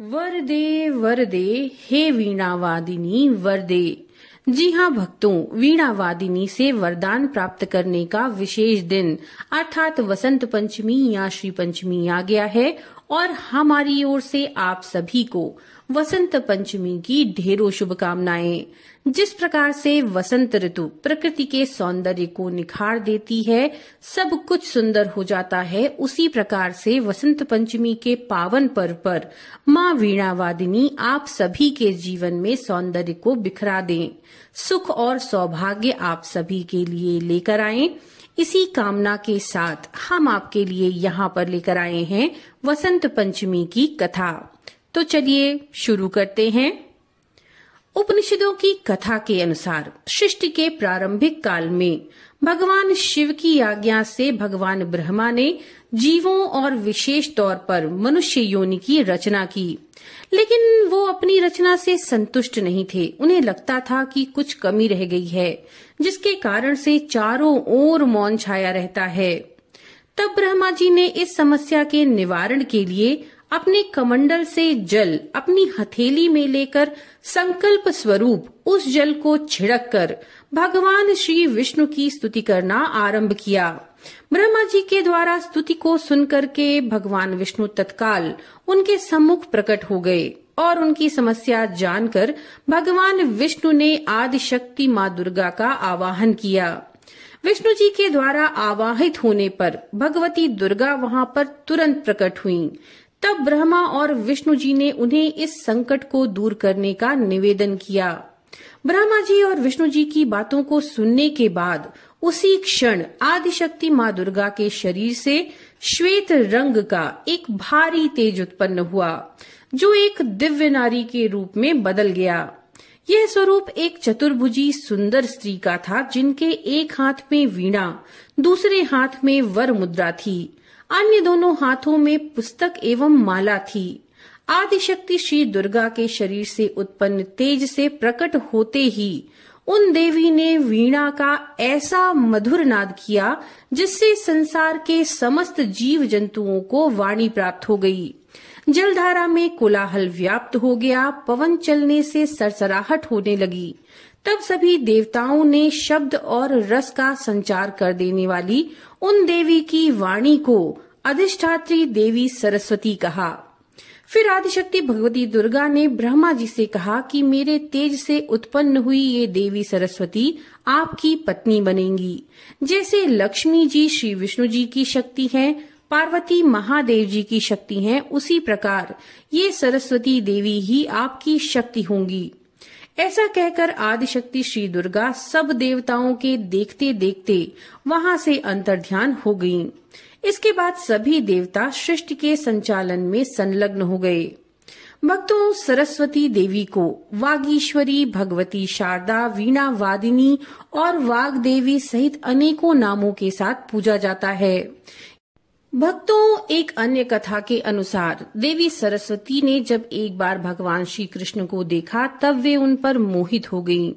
वरदे वरदे हे वीणावादिनी वरदे जी हाँ भक्तों वीणावादिनी से वरदान प्राप्त करने का विशेष दिन अर्थात वसंत पंचमी या श्री पंचमी आ गया है और हमारी ओर से आप सभी को वसंत पंचमी की ढेरों शुभकामनाएं जिस प्रकार से वसंत ऋतु प्रकृति के सौंदर्य को निखार देती है सब कुछ सुंदर हो जाता है उसी प्रकार से वसंत पंचमी के पावन पर्व पर माँ वादिनी आप सभी के जीवन में सौंदर्य को बिखरा दें सुख और सौभाग्य आप सभी के लिए लेकर आएं इसी कामना के साथ हम आपके लिए यहाँ पर लेकर आए हैं वसंत पंचमी की कथा तो चलिए शुरू करते हैं उपनिषदों की कथा के अनुसार सृष्टि के प्रारंभिक काल में भगवान शिव की आज्ञा से भगवान ब्रह्मा ने जीवों और विशेष तौर पर मनुष्य योनि की रचना की लेकिन वो अपनी रचना से संतुष्ट नहीं थे उन्हें लगता था कि कुछ कमी रह गई है जिसके कारण से चारों ओर मौन छाया रहता है तब ब्रह्मा जी ने इस समस्या के निवारण के लिए अपने कमंडल से जल अपनी हथेली में लेकर संकल्प स्वरूप उस जल को छिड़क कर भगवान श्री विष्णु की स्तुति करना आरंभ किया ब्रह्मा जी के द्वारा स्तुति को सुनकर के भगवान विष्णु तत्काल उनके सम्मुख प्रकट हो गए और उनकी समस्या जानकर भगवान विष्णु ने आदि शक्ति माँ दुर्गा का आवाहन किया विष्णु जी के द्वारा आवाहित होने पर भगवती दुर्गा वहाँ पर तुरंत प्रकट हुईं तब ब्रह्मा और विष्णु जी ने उन्हें इस संकट को दूर करने का निवेदन किया ब्रह्मा जी और विष्णु जी की बातों को सुनने के बाद उसी क्षण आदिशक्ति माँ दुर्गा के शरीर से श्वेत रंग का एक भारी तेज उत्पन्न हुआ जो एक दिव्य नारी के रूप में बदल गया यह स्वरूप एक चतुर्भुजी सुंदर स्त्री का था जिनके एक हाथ में वीणा दूसरे हाथ में वर मुद्रा थी अन्य दोनों हाथों में पुस्तक एवं माला थी आदिशक्ति श्री दुर्गा के शरीर से उत्पन्न तेज से प्रकट होते ही उन देवी ने वीणा का ऐसा मधुर नाद किया जिससे संसार के समस्त जीव जंतुओं को वाणी प्राप्त हो गई जलधारा में कोलाहल व्याप्त हो गया पवन चलने से सरसराहट होने लगी तब सभी देवताओं ने शब्द और रस का संचार कर देने वाली उन देवी की वाणी को अधिष्ठात्री देवी सरस्वती कहा फिर आदिशक्ति भगवती दुर्गा ने ब्रह्मा जी से कहा कि मेरे तेज से उत्पन्न हुई ये देवी सरस्वती आपकी पत्नी बनेंगी जैसे लक्ष्मी जी श्री विष्णु जी की शक्ति है पार्वती महादेव जी की शक्ति है उसी प्रकार ये सरस्वती देवी ही आपकी शक्ति होंगी ऐसा कहकर आदिशक्ति श्री दुर्गा सब देवताओं के देखते देखते वहां से अंतर ध्यान हो गईं। इसके बाद सभी देवता सृष्टि के संचालन में संलग्न हो गए भक्तों सरस्वती देवी को वागीश्वरी भगवती शारदा वीणा वादिनी और वाग देवी सहित अनेकों नामों के साथ पूजा जाता है भक्तों एक अन्य कथा के अनुसार देवी सरस्वती ने जब एक बार भगवान श्री कृष्ण को देखा तब वे उन पर मोहित हो गईं।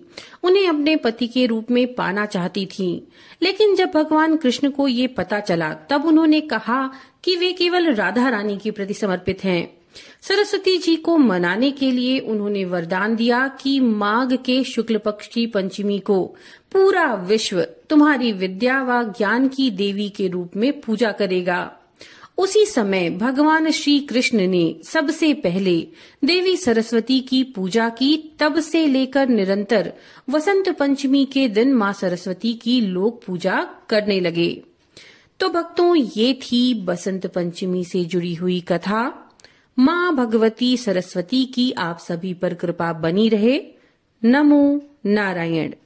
उन्हें अपने पति के रूप में पाना चाहती थीं। लेकिन जब भगवान कृष्ण को ये पता चला तब उन्होंने कहा कि वे केवल राधा रानी के प्रति समर्पित हैं सरस्वती जी को मनाने के लिए उन्होंने वरदान दिया कि माघ के शुक्ल पक्ष की पंचमी को पूरा विश्व तुम्हारी विद्या व ज्ञान की देवी के रूप में पूजा करेगा उसी समय भगवान श्री कृष्ण ने सबसे पहले देवी सरस्वती की पूजा की तब से लेकर निरंतर वसंत पंचमी के दिन माँ सरस्वती की लोग पूजा करने लगे तो भक्तों ये थी बसंत पंचमी से जुड़ी हुई कथा माँ भगवती सरस्वती की आप सभी पर कृपा बनी रहे नमो नारायण